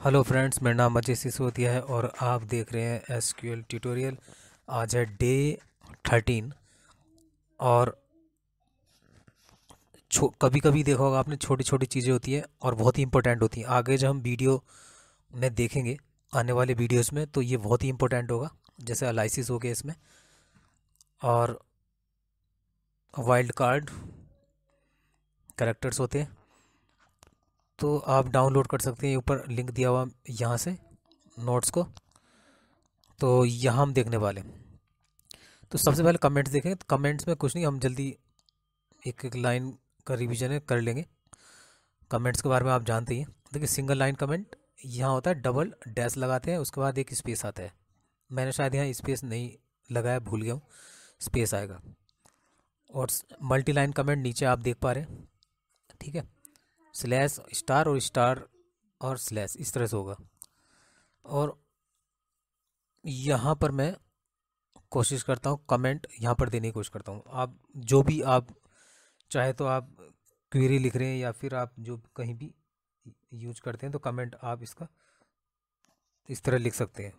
Hello friends मेरा नाम अजय सिसोदिया है और आप देख रहे हैं एस ट्यूटोरियल आज है डे थर्टीन और कभी कभी देखा होगा आपने छोटी छोटी चीज़ें होती हैं और बहुत ही इंपॉर्टेंट होती हैं आगे जब हम वीडियो में देखेंगे आने वाले वीडियोस में तो ये बहुत ही इंपॉर्टेंट होगा जैसे अलाइसिस हो गया इसमें और वाइल्ड कार्ड करेक्टर्स होते हैं तो आप डाउनलोड कर सकते हैं ऊपर लिंक दिया हुआ यहाँ से नोट्स को तो यहाँ हम देखने वाले तो सबसे पहले कमेंट्स देखें तो कमेंट्स में कुछ नहीं हम जल्दी एक एक लाइन का रिवीजन है कर लेंगे कमेंट्स के बारे में आप जानते ही देखिए सिंगल लाइन कमेंट यहाँ होता है डबल डैश लगाते हैं उसके बाद एक स्पेस आता है मैंने शायद यहाँ स्पेस नहीं लगाया भूल गया हूँ स्पेस आएगा और मल्टी लाइन कमेंट नीचे आप देख पा रहे हैं ठीक है स्लैश स्टार और स्टार और स्लैश इस तरह से होगा और यहाँ पर मैं कोशिश करता हूँ कमेंट यहाँ पर देने की कोशिश करता हूँ आप जो भी आप चाहे तो आप क्वेरी लिख रहे हैं या फिर आप जो कहीं भी यूज करते हैं तो कमेंट आप इसका इस तरह लिख सकते हैं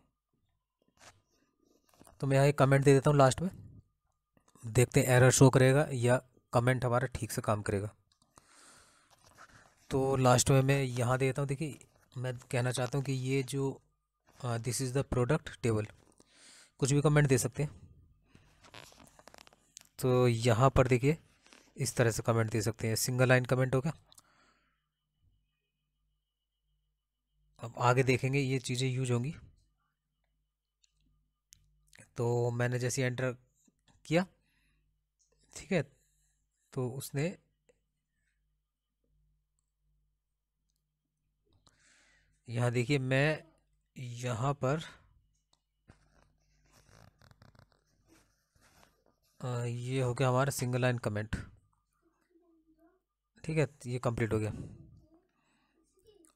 तो मैं यहाँ एक कमेंट दे देता हूँ लास्ट में देखते हैं एरर शो करेगा या कमेंट हमारा ठीक से काम करेगा तो लास्ट में मैं यहाँ देता हूँ देखिए मैं कहना चाहता हूँ कि ये जो this is the product table कुछ भी कमेंट दे सकते हैं तो यहाँ पर देखिए इस तरह से कमेंट दे सकते हैं सिंगल लाइन कमेंट हो गया अब आगे देखेंगे ये चीज़ें यूज होंगी तो मैंने जैसे एंटर किया ठीक है तो उसने यहाँ देखिए मैं यहाँ पर ये हो गया हमारा सिंगल लाइन कमेंट ठीक है ये कंप्लीट हो गया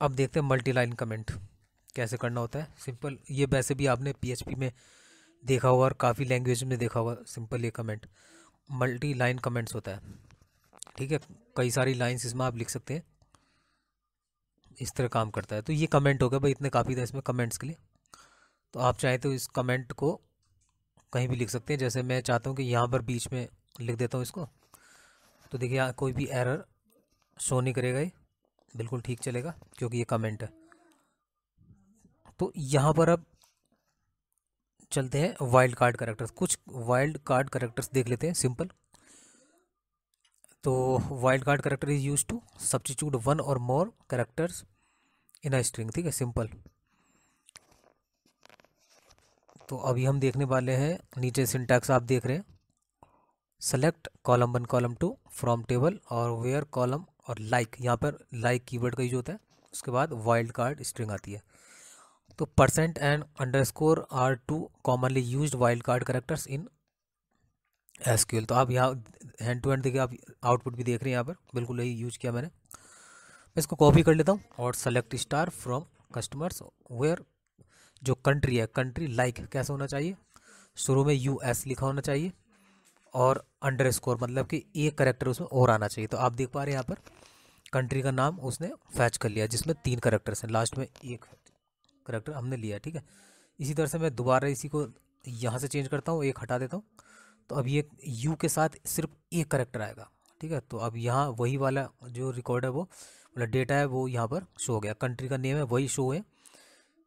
अब देखते हैं मल्टी लाइन कमेंट कैसे करना होता है सिंपल ये वैसे भी आपने पीएचपी में देखा होगा और काफ़ी लैंग्वेज में देखा होगा सिंपल ये कमेंट मल्टी लाइन कमेंट्स होता है ठीक है कई सारी लाइन्स इसमें आप लिख सकते हैं इस तरह काम करता है तो ये कमेंट हो गया भाई इतने काफ़ी था इसमें कमेंट्स के लिए तो आप चाहें तो इस कमेंट को कहीं भी लिख सकते हैं जैसे मैं चाहता हूँ कि यहाँ पर बीच में लिख देता हूँ इसको तो देखिए यहाँ कोई भी एरर शो नहीं करेगा ये बिल्कुल ठीक चलेगा क्योंकि ये कमेंट है तो यहाँ पर अब चलते हैं वाइल्ड कार्ड करेक्टर्स कुछ वाइल्ड कार्ड करेक्टर्स देख लेते हैं सिंपल तो wild card character is used to substitute one और more characters in a string ठीक है सिंपल तो अभी हम देखने वाले हैं नीचे सिंटैक्स आप देख रहे हैं select column one column two from table और वेयर कॉलम और लाइक like, यहाँ पर लाइक कीवर्ड का यूज होता है उसके बाद वाइल्ड कार्ड स्ट्रिंग आती है तो percent and underscore are two commonly used wild card characters in S तो आप यहाँ हैंड टू हैंड देखिए आप आउटपुट भी देख रहे हैं यहाँ पर बिल्कुल यही यूज़ किया मैंने मैं इसको कॉपी कर लेता हूँ और select star from customers where जो कंट्री है कंट्री लाइक like, कैसे होना चाहिए शुरू में यू एस लिखा होना चाहिए और अंडर स्कोर मतलब कि एक करेक्टर उसमें और आना चाहिए तो आप देख पा रहे हैं यहाँ पर कंट्री का नाम उसने फैच कर लिया जिसमें तीन करेक्टर्स हैं लास्ट में एक करेक्टर हमने लिया ठीक है इसी तरह से मैं दोबारा इसी को यहाँ से चेंज करता हूँ एक हटा देता हूँ तो अब ये यू के साथ सिर्फ एक करेक्टर आएगा ठीक है तो अब यहाँ वही वाला जो रिकॉर्ड है वो मतलब डेटा है वो यहाँ पर शो हो गया कंट्री का नेम है वही शो है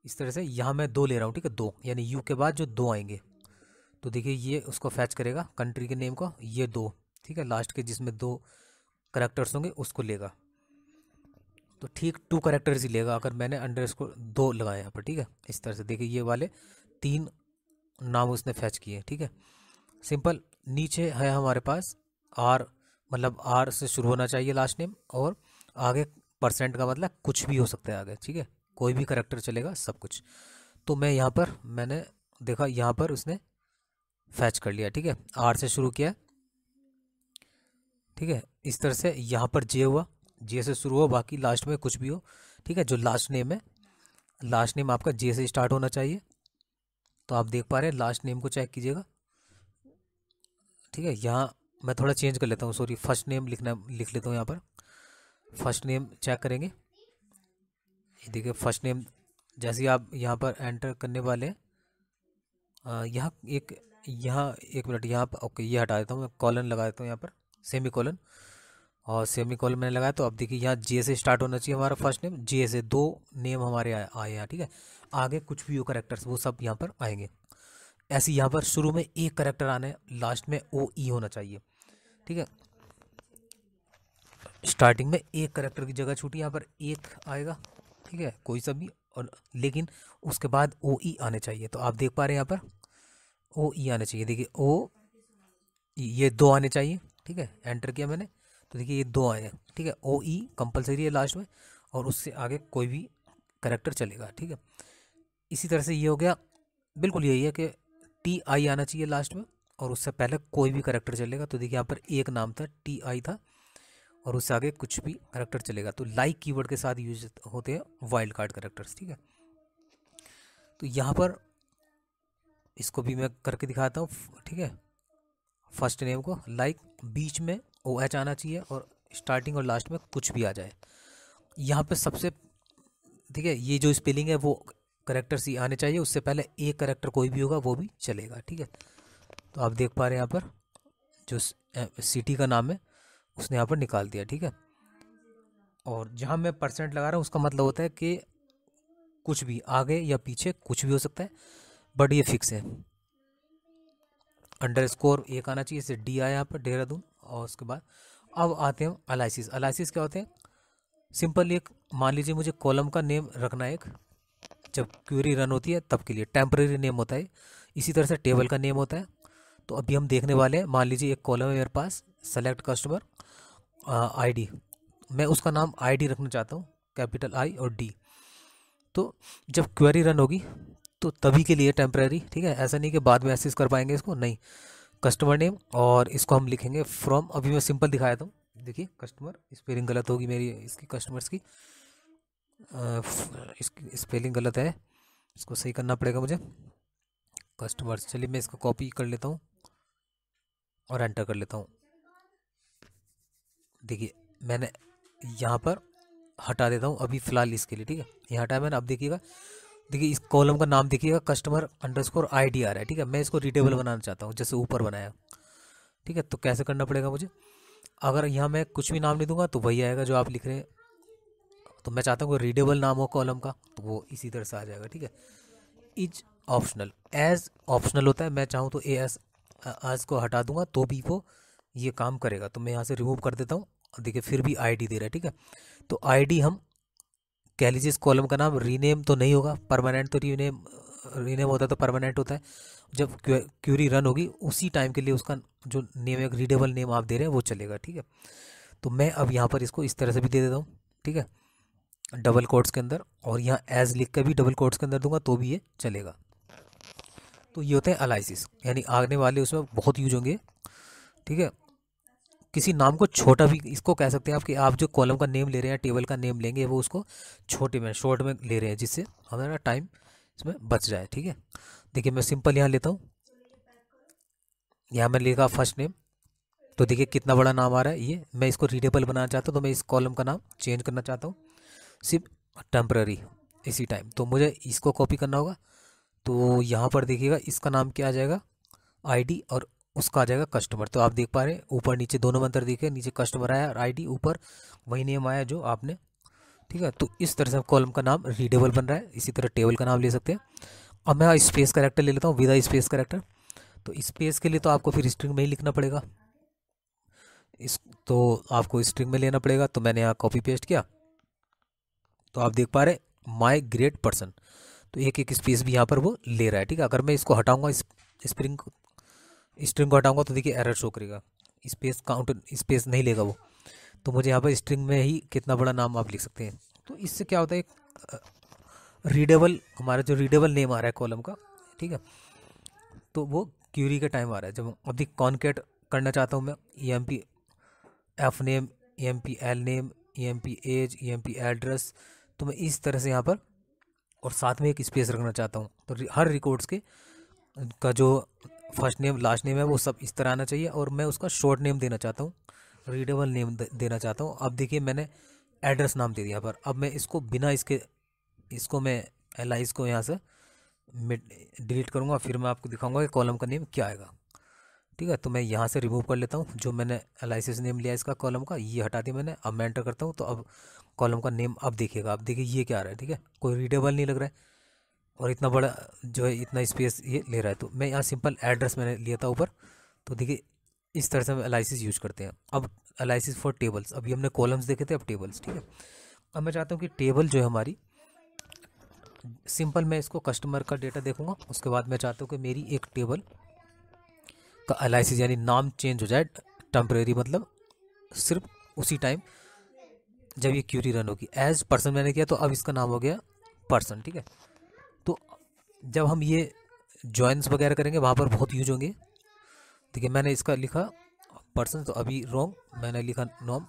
इस तरह से यहाँ मैं दो ले रहा हूँ ठीक है दो यानी यू के बाद जो दो आएंगे तो देखिए ये उसको फैच करेगा कंट्री के नेम को ये दो ठीक है लास्ट के जिसमें दो करेक्टर्स होंगे उसको लेगा तो ठीक टू करेक्टर्स ही लेगा अगर मैंने अंडर इसको दो लगाए यहाँ पर ठीक है इस तरह से देखिए ये वाले तीन नाम उसने फैच किए ठीक है सिंपल नीचे है हमारे पास आर मतलब आर से शुरू होना चाहिए लास्ट नेम और आगे परसेंट का मतलब कुछ भी हो सकता है आगे ठीक है कोई भी करेक्टर चलेगा सब कुछ तो मैं यहाँ पर मैंने देखा यहाँ पर उसने फैच कर लिया ठीक है आर से शुरू किया ठीक है इस तरह से यहाँ पर जे हुआ जे से शुरू हुआ बाकी लास्ट में कुछ भी हो ठीक है जो लास्ट नेम है लास्ट नेम आपका जे से स्टार्ट होना चाहिए तो आप देख पा रहे हैं लास्ट नेम को चेक कीजिएगा ठीक है यहाँ मैं थोड़ा चेंज कर लेता हूँ सॉरी फर्स्ट नेम लिखना लिख लेता हूँ यहाँ पर फर्स्ट नेम चेक करेंगे ये देखिए फर्स्ट नेम जैसे आप यहाँ पर एंटर करने वाले यहाँ एक यहाँ एक मिनट यहाँ पर ओके ये हटा देता हूँ मैं कॉलन लगा देता हूँ यहाँ पर सेमी कॉलन और सेमी कॉलन मैंने लगाया तो अब देखिए यहाँ जे से स्टार्ट होना चाहिए हमारा फर्स्ट नेम जे से दो नेम हमारे आए हैं ठीक है आगे कुछ भी हो करेक्टर्स वो सब यहाँ पर आएंगे ऐसी यहाँ पर शुरू में एक करेक्टर आने लास्ट में ओ ई e होना चाहिए ठीक है स्टार्टिंग में एक करेक्टर की जगह छूटी यहाँ पर एक आएगा ठीक है कोई सा भी और लेकिन उसके बाद ओ ई e आने चाहिए तो आप देख पा रहे हैं यहाँ पर ओ ई e आने चाहिए देखिए ओ ये दो आने चाहिए ठीक है एंटर किया मैंने तो देखिए ये दो आए हैं ठीक है ओ ई कंपलसरी है लास्ट में और उससे आगे कोई भी करेक्टर चलेगा ठीक है इसी तरह से ये हो गया बिल्कुल यही है कि टी आई आना चाहिए लास्ट में और उससे पहले कोई भी करेक्टर चलेगा तो देखिए यहाँ पर एक नाम था टी आई था और उससे आगे कुछ भी करेक्टर चलेगा तो लाइक कीवर्ड के साथ यूज होते हैं वाइल्ड कार्ड करेक्टर्स ठीक है तो यहाँ पर इसको भी मैं करके दिखाता हूँ ठीक है फर्स्ट नेम को लाइक बीच में ओ एच आना चाहिए और स्टार्टिंग और लास्ट में कुछ भी आ जाए यहाँ पर सबसे ठीक है ये जो स्पेलिंग है वो करेक्टर्स ही आने चाहिए उससे पहले एक करेक्टर कोई भी होगा वो भी चलेगा ठीक है तो आप देख पा रहे हैं यहाँ पर जो सिटी का नाम है उसने यहाँ पर निकाल दिया ठीक है और जहाँ मैं परसेंट लगा रहा हूँ उसका मतलब होता है कि कुछ भी आगे या पीछे कुछ भी हो सकता है बट ये फिक्स है अंडर स्कोर एक आना चाहिए इसे डी आया यहाँ पर देहरादून और उसके बाद अब आते हैं अलाइसिस अलाइसिस क्या होते हैं सिंपल एक मान लीजिए मुझे कॉलम का नेम रखना है एक जब क्वेरी रन होती है तब के लिए टेम्प्रेरी नेम होता है इसी तरह से टेबल का नेम होता है तो अभी हम देखने वाले हैं मान लीजिए एक कॉलम है मेरे पास सेलेक्ट कस्टमर आईडी मैं उसका नाम आईडी रखना चाहता हूँ कैपिटल आई और डी तो जब क्वेरी रन होगी तो तभी के लिए टेम्प्रेरी ठीक है ऐसा नहीं कि बाद में एसेस कर पाएंगे इसको नहीं कस्टमर नेम और इसको हम लिखेंगे फ्रॉम अभी मैं सिंपल दिखाया था देखिए कस्टमर स्पेलिंग गलत होगी मेरी इसकी कस्टमर्स की इसकी स्पेलिंग गलत है इसको सही करना पड़ेगा मुझे कस्टमर्स चलिए मैं इसको कॉपी कर लेता हूँ और एंटर कर लेता हूँ देखिए मैंने यहाँ पर हटा देता हूँ अभी फ़िलहाल इसके लिए ठीक है यहाँ हटाया मैंने अब देखिएगा देखिए इस कॉलम का नाम देखिएगा कस्टमर अंडर स्कोर आ रहा है ठीक है मैं इसको रिटेबल हम्म। बनाना चाहता हूँ जैसे ऊपर बनाया ठीक है तो कैसे करना पड़ेगा मुझे अगर यहाँ मैं कुछ भी नाम नहीं दूंगा तो वही आएगा जो आप लिख रहे हैं तो मैं चाहता हूँ कोई रीडेबल नाम हो कॉलम का तो वो इसी तरह से आ जाएगा ठीक है इज ऑप्शनल एज ऑप्शनल होता है मैं चाहूँ तो ए एस आज को हटा दूंगा तो भी वो ये काम करेगा तो मैं यहाँ से रिमूव कर देता हूँ देखिए फिर भी आईडी दे रहा है ठीक है तो आईडी हम कह लीजिए इस कॉलम का नाम रीनेम तो नहीं होगा परमानेंट तो रीनेम रीनेम होता है तो परमानेंट होता है जब क्यूरी रन होगी उसी टाइम के लिए उसका जो नेम एक रीडेबल नेम आप दे रहे हैं वो चलेगा ठीक है तो मैं अब यहाँ पर इसको इस तरह से भी दे देता हूँ ठीक है डबल कोट्स के अंदर और यहाँ एज लिख कर भी डबल कोट्स के अंदर दूंगा तो भी ये चलेगा तो ये होते हैं अलाइसिस यानी आने वाले उसमें बहुत यूज होंगे ठीक है किसी नाम को छोटा भी इसको कह सकते हैं आप कि आप जो कॉलम का नेम ले रहे हैं टेबल का नेम लेंगे वो उसको छोटे में शॉर्ट में ले रहे हैं जिससे हमारा टाइम इसमें बच जाए ठीक है देखिए मैं सिंपल यहाँ लेता हूँ यहाँ मैं लिखा फर्स्ट नेम तो देखिए कितना बड़ा नाम आ रहा है ये मैं इसको रीडेबल बनाना चाहता हूँ तो मैं इस कॉलम का नाम चेंज करना चाहता हूँ सिर्फ टेम्प्ररी इसी टाइम तो मुझे इसको कॉपी करना होगा तो यहाँ पर देखिएगा इसका नाम क्या आ जाएगा आईडी और उसका आ जाएगा कस्टमर तो आप देख पा रहे हैं ऊपर नीचे दोनों मंत्र देखे नीचे कस्टमर आया और डी ऊपर वही नेम आया जो आपने ठीक है तो इस तरह से कॉलम का नाम रीडेबल बन रहा है इसी तरह टेबल का नाम ले सकते हैं अब मैं स्पेस करेक्टर ले लेता हूँ विदा स्पेस करेक्टर तो स्पेस के लिए तो आपको फिर स्ट्रिंग में ही लिखना पड़ेगा इस तो आपको स्ट्रिंग में लेना पड़ेगा तो मैंने यहाँ कॉपी पेस्ट किया तो आप देख पा रहे माई ग्रेट पर्सन तो एक एक स्पेस भी यहाँ पर वो ले रहा है ठीक है अगर मैं इसको हटाऊंगा इस स्प्रिंग स्ट्रिंग को हटाऊंगा तो देखिए एरर शो करेगा स्पेस काउंट स्पेस नहीं लेगा वो तो मुझे यहाँ पर स्ट्रिंग में ही कितना बड़ा नाम आप लिख सकते हैं तो इससे क्या होता है एक रीडेबल हमारा जो रीडेबल नेम आ रहा है कॉलम का ठीक है तो वो क्यूरी का टाइम आ रहा है जब अभी कॉन्केट करना चाहता हूँ मैं E M P F name E M P L name E M P age E M P address तो मैं इस तरह से यहाँ पर और साथ में एक स्पेस रखना चाहता हूँ तो हर रिकॉर्ड्स के का जो फर्स्ट नेम लास्ट नेम है वो सब इस तरह आना चाहिए और मैं उसका शॉर्ट नेम देना चाहता हूँ रीडेबल नेम देना चाहता हूँ अब देखिए मैंने एड्रेस नाम दे दिया पर अब मैं इसको बिना इसके इसको मैं एल आई इसको यहाँ से डिलीट करूँगा फिर मैं आपको दिखाऊँगा कि कॉलम का नेम क्या आएगा ठीक है तो मैं यहाँ से रिमूव कर लेता हूँ जो मैंने एलाइसिस नेम लिया इसका कॉलम का ये हटा दिया मैंने अब मैं एंटर करता हूँ तो अब कॉलम का नेम अब देखिएगा आप देखिए ये क्या आ रहा है ठीक है कोई रीडेबल नहीं लग रहा है और इतना बड़ा जो है इतना स्पेस ये ले रहा है तो मैं यहाँ सिंपल एड्रेस मैंने लिया था ऊपर तो देखिए इस तरह से हम एलाइसिस यूज करते हैं अब एलाइसिस फॉर टेबल्स अभी हमने कॉलम्स देखे थे अब टेबल्स ठीक है अब मैं चाहता हूँ कि टेबल जो है हमारी सिंपल मैं इसको कस्टमर का डेटा देखूंगा उसके बाद मैं चाहता हूँ कि मेरी एक टेबल का एलाइसिस यानी नाम चेंज हो जाए टम्प्रेरी मतलब सिर्फ उसी टाइम जब ये क्यूरी रन होगी एज पर्सन मैंने किया तो अब इसका नाम हो गया पर्सन ठीक है तो जब हम ये जॉइंस वगैरह करेंगे वहाँ पर बहुत यूज होंगे ठीक है मैंने इसका लिखा पर्सन तो अभी रॉन्ग मैंने लिखा नॉम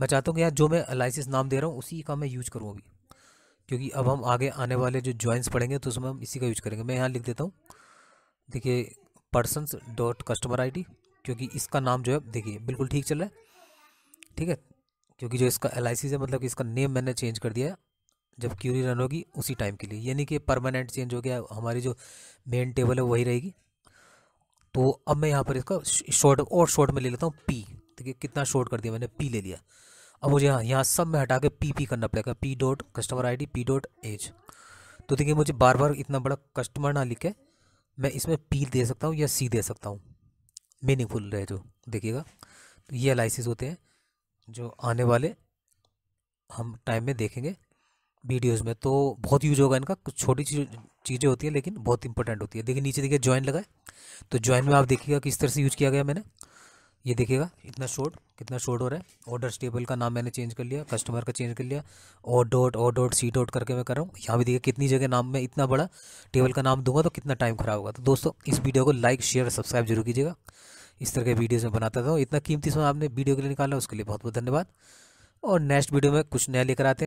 मैं चाहता हूँ कि यार जो मैं लाइसिस नाम दे रहा हूँ उसी का मैं यूज करूँ अभी क्योंकि अब हम आगे आने वाले जो ज्वाइंस पढ़ेंगे तो उसमें हम इसी का यूज करेंगे मैं यहाँ लिख देता हूँ देखिए पर्सन डॉट कस्टमर आई क्योंकि इसका नाम जो है देखिए बिल्कुल ठीक चल रहा है ठीक है क्योंकि जो इसका एल है मतलब कि इसका नेम मैंने चेंज कर दिया है जब क्यूरी रन होगी उसी टाइम के लिए यानी कि परमानेंट चेंज हो गया हमारी जो मेन टेबल है वही रहेगी तो अब मैं यहाँ पर इसका शॉर्ट और शॉर्ट में ले लेता हूँ पी देखिए कितना शॉर्ट कर दिया मैंने पी ले लिया अब मुझे यहाँ यहाँ सब में हटा के पी पी करना पड़ेगा P dot customer I D P dot age तो देखिए मुझे बार बार इतना बड़ा कस्टमर ना लिखे मैं इसमें पी दे सकता हूँ या सी दे सकता हूँ मीनिंगफुल रहे जो देखिएगा तो ये एल होते हैं जो आने वाले हम टाइम में देखेंगे वीडियोस में तो बहुत यूज होगा इनका कुछ छोटी चीज़ें होती है लेकिन बहुत इंपॉर्टेंट होती है देखिए नीचे देखिए ज्वाइन लगाए तो ज्वाइन में आप देखिएगा किस तरह से यूज किया गया मैंने ये देखिएगा इतना शॉर्ट कितना शॉर्ट हो रहा है ऑर्डर टेबल का नाम मैंने चेंज कर लिया कस्टमर का चेंज कर लिया O dot O dot C dot करके मैं कर रहा हूँ यहाँ भी देखिए कितनी जगह नाम में इतना बड़ा टेबल का नाम दूंगा तो कितना टाइम खराब होगा तो दोस्तों इस वीडियो को लाइक शेयर सब्सक्राइब जरूर कीजिएगा इस तरह के वीडियोज़ में बनाता था इतना कीमती समय आपने वीडियो के लिए निकाला उसके लिए बहुत बहुत धन्यवाद और नेक्स्ट वीडियो में कुछ नया लेकर आते हैं